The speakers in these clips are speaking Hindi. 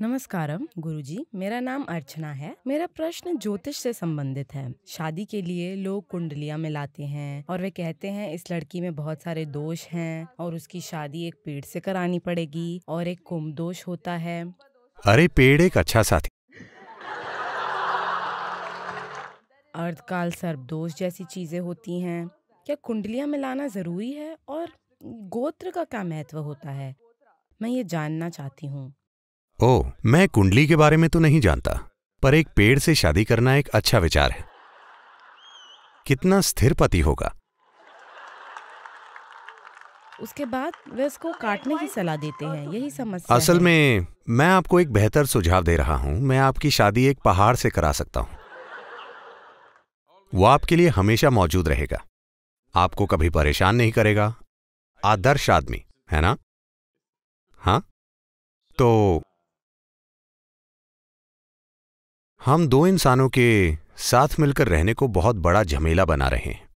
नमस्कारम गुरुजी मेरा नाम अर्चना है मेरा प्रश्न ज्योतिष से संबंधित है शादी के लिए लोग कुंडलियां मिलाते हैं और वे कहते हैं इस लड़की में बहुत सारे दोष हैं और उसकी शादी एक पेड़ से करानी पड़ेगी और एक कुंभ दोष होता है अरे पेड़ एक अच्छा साथी अर्धकाल सर्पदोष जैसी चीजें होती हैं क्या कुंडलियां मिलाना जरूरी है और गोत्र का क्या महत्व होता है मैं ये जानना चाहती हूँ ओ मैं कुंडली के बारे में तो नहीं जानता पर एक पेड़ से शादी करना एक अच्छा विचार है कितना स्थिर पति होगा उसके बाद वे उसको काटने की सलाह देते हैं यही समस्या असल में मैं आपको एक बेहतर सुझाव दे रहा हूं मैं आपकी शादी एक पहाड़ से करा सकता हूं वो आपके लिए हमेशा मौजूद रहेगा आपको कभी परेशान नहीं करेगा आदर्श आदमी है ना हाँ तो हम दो इंसानों के साथ मिलकर रहने को बहुत बड़ा झमेला बना रहे हैं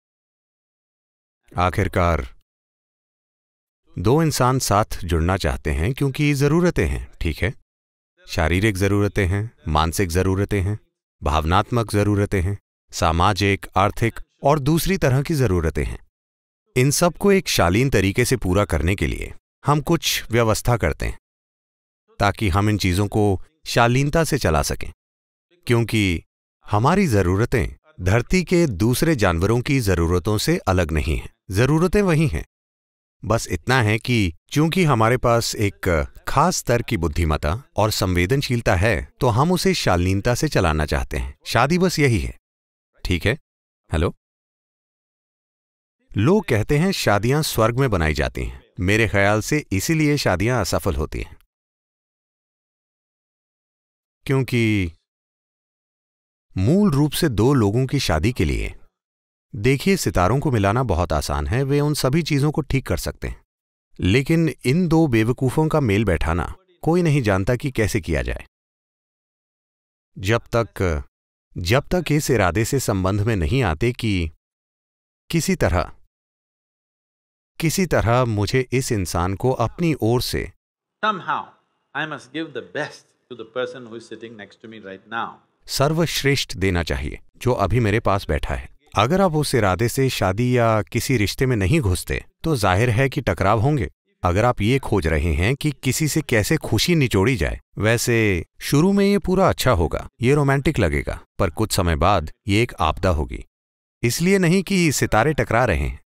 आखिरकार दो इंसान साथ जुड़ना चाहते हैं क्योंकि ज़रूरतें हैं ठीक है शारीरिक ज़रूरतें हैं मानसिक ज़रूरतें हैं भावनात्मक ज़रूरतें हैं सामाजिक आर्थिक और दूसरी तरह की ज़रूरतें हैं इन सब को एक शालीन तरीके से पूरा करने के लिए हम कुछ व्यवस्था करते हैं ताकि हम इन चीज़ों को शालीनता से चला सकें क्योंकि हमारी ज़रूरतें धरती के दूसरे जानवरों की ज़रूरतों से अलग नहीं हैं ज़रूरतें वही हैं बस इतना है कि चूंकि हमारे पास एक खास स्तर की बुद्धिमता और संवेदनशीलता है तो हम उसे शालीनता से चलाना चाहते हैं शादी बस यही है ठीक है हेलो लोग कहते हैं शादियां स्वर्ग में बनाई जाती हैं मेरे ख्याल से इसीलिए शादियां असफल होती हैं क्योंकि मूल रूप से दो लोगों की शादी के लिए देखिए सितारों को मिलाना बहुत आसान है वे उन सभी चीज़ों को ठीक कर सकते हैं लेकिन इन दो बेवकूफ़ों का मेल बैठाना कोई नहीं जानता कि कैसे किया जाए जब तक जब तक इस इरादे से संबंध में नहीं आते कि किसी तरह किसी तरह मुझे इस इंसान को अपनी ओर से somehow i must give the best to the person who is sitting next to me right now सर्वश्रेष्ठ देना चाहिए जो अभी मेरे पास बैठा है अगर आप उस इरादे से शादी या किसी रिश्ते में नहीं घुसते तो जाहिर है कि टकराव होंगे अगर आप ये खोज रहे हैं कि किसी से कैसे खुशी निचोड़ी जाए वैसे शुरू में ये पूरा अच्छा होगा ये रोमांटिक लगेगा पर कुछ समय बाद ये एक आपदा होगी इसलिए नहीं कि सितारे टकरा रहे हैं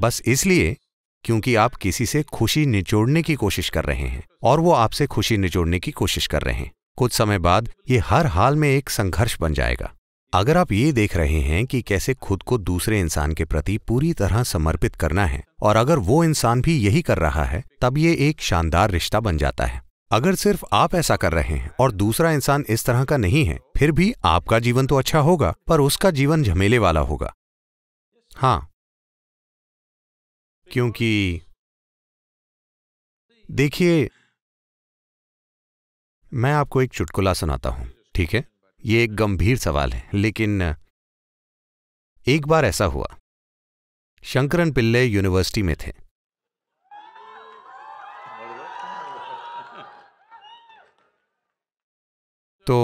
बस इसलिए क्योंकि आप किसी से खुशी निचोड़ने की कोशिश कर रहे हैं और वो आपसे खुशी निचोड़ने की कोशिश कर रहे हैं कुछ समय बाद ये हर हाल में एक संघर्ष बन जाएगा अगर आप ये देख रहे हैं कि कैसे खुद को दूसरे इंसान के प्रति पूरी तरह समर्पित करना है और अगर वो इंसान भी यही कर रहा है तब ये एक शानदार रिश्ता बन जाता है अगर सिर्फ आप ऐसा कर रहे हैं और दूसरा इंसान इस तरह का नहीं है फिर भी आपका जीवन तो अच्छा होगा पर उसका जीवन झमेले वाला होगा हाँ क्योंकि देखिए मैं आपको एक चुटकुला सुनाता हूं ठीक है ये एक गंभीर सवाल है लेकिन एक बार ऐसा हुआ शंकरन पिल्ले यूनिवर्सिटी में थे तो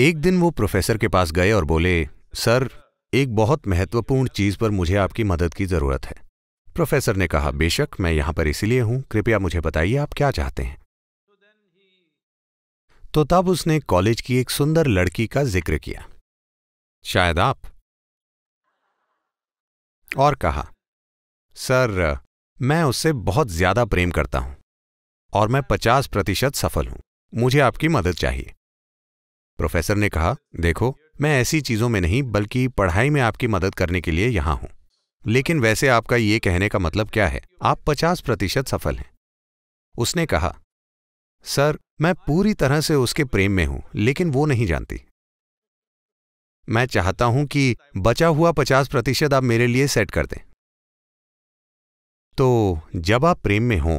एक दिन वो प्रोफेसर के पास गए और बोले सर एक बहुत महत्वपूर्ण चीज पर मुझे आपकी मदद की जरूरत है प्रोफेसर ने कहा बेशक मैं यहां पर इसीलिए हूं कृपया मुझे बताइए आप क्या चाहते हैं तो तब उसने कॉलेज की एक सुंदर लड़की का जिक्र किया शायद आप और कहा सर मैं उससे बहुत ज्यादा प्रेम करता हूं और मैं पचास प्रतिशत सफल हूं मुझे आपकी मदद चाहिए प्रोफेसर ने कहा देखो मैं ऐसी चीजों में नहीं बल्कि पढ़ाई में आपकी मदद करने के लिए यहां हूं लेकिन वैसे आपका ये कहने का मतलब क्या है आप पचास प्रतिशत सफल हैं उसने कहा सर मैं पूरी तरह से उसके प्रेम में हूं लेकिन वो नहीं जानती मैं चाहता हूं कि बचा हुआ पचास प्रतिशत आप मेरे लिए सेट कर दें तो जब आप प्रेम में हों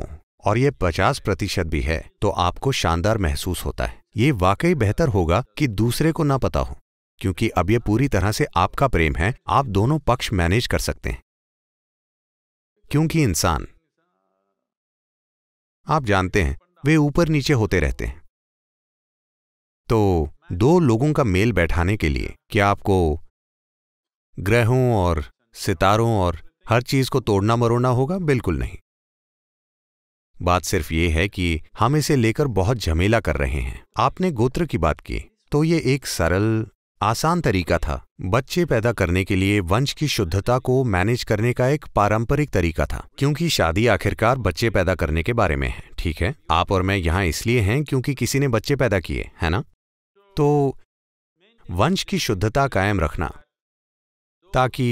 और ये पचास प्रतिशत भी है तो आपको शानदार महसूस होता है ये वाकई बेहतर होगा कि दूसरे को ना पता हो क्योंकि अब ये पूरी तरह से आपका प्रेम है आप दोनों पक्ष मैनेज कर सकते हैं क्योंकि इंसान आप जानते हैं वे ऊपर नीचे होते रहते हैं तो दो लोगों का मेल बैठाने के लिए क्या आपको ग्रहों और सितारों और हर चीज को तोड़ना मरोड़ना होगा बिल्कुल नहीं बात सिर्फ ये है कि हम इसे लेकर बहुत झमेला कर रहे हैं आपने गोत्र की बात की तो ये एक सरल आसान तरीका था बच्चे पैदा करने के लिए वंश की शुद्धता को मैनेज करने का एक पारंपरिक तरीका था क्योंकि शादी आखिरकार बच्चे पैदा करने के बारे में है ठीक है आप और मैं यहाँ इसलिए हैं क्योंकि किसी ने बच्चे पैदा किए है ना तो वंश की शुद्धता कायम रखना ताकि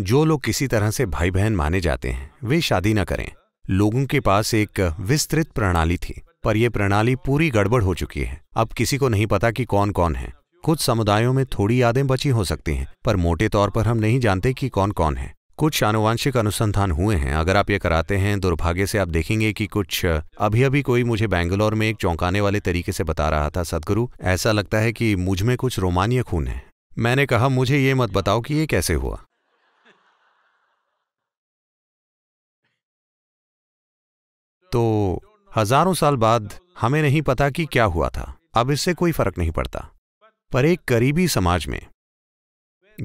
जो लोग किसी तरह से भाई बहन माने जाते हैं वे शादी न करें लोगों के पास एक विस्तृत प्रणाली थी पर यह प्रणाली पूरी गड़बड़ हो चुकी है अब किसी को नहीं पता कि कौन कौन है कुछ समुदायों में थोड़ी यादें बची हो सकती हैं पर मोटे तौर पर हम नहीं जानते कि कौन कौन है कुछ आनुवांशिक अनुसंधान हुए हैं अगर आप ये कराते हैं दुर्भाग्य से आप देखेंगे कि कुछ अभी अभी कोई मुझे बैंगलोर में एक चौंकाने वाले तरीके से बता रहा था सदगुरु ऐसा लगता है कि मुझ में कुछ रोमानीय खून है मैंने कहा मुझे ये मत बताओ कि ये कैसे हुआ तो हजारों साल बाद हमें नहीं पता कि क्या हुआ था अब इससे कोई फर्क नहीं पड़ता पर एक करीबी समाज में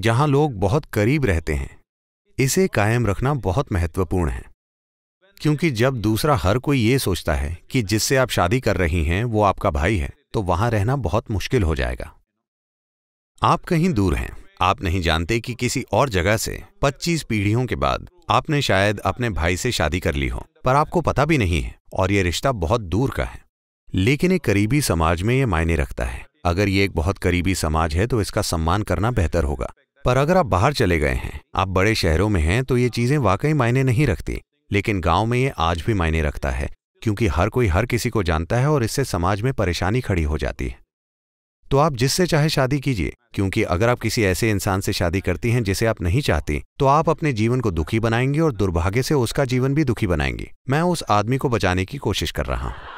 जहां लोग बहुत करीब रहते हैं इसे कायम रखना बहुत महत्वपूर्ण है क्योंकि जब दूसरा हर कोई ये सोचता है कि जिससे आप शादी कर रही हैं वो आपका भाई है तो वहां रहना बहुत मुश्किल हो जाएगा आप कहीं दूर हैं आप नहीं जानते कि किसी और जगह से 25 पीढ़ियों के बाद आपने शायद अपने भाई से शादी कर ली हो पर आपको पता भी नहीं है और ये रिश्ता बहुत दूर का है लेकिन एक करीबी समाज में ये मायने रखता है अगर ये एक बहुत करीबी समाज है तो इसका सम्मान करना बेहतर होगा पर अगर आप बाहर चले गए हैं आप बड़े शहरों में हैं तो ये चीज़ें वाकई मायने नहीं रखती लेकिन गांव में ये आज भी मायने रखता है क्योंकि हर कोई हर किसी को जानता है और इससे समाज में परेशानी खड़ी हो जाती है तो आप जिससे चाहे शादी कीजिए क्योंकि अगर आप किसी ऐसे इंसान से शादी करती हैं जिसे आप नहीं चाहती तो आप अपने जीवन को दुखी बनाएंगी और दुर्भाग्य से उसका जीवन भी दुखी बनाएंगी मैं उस आदमी को बचाने की कोशिश कर रहा हूँ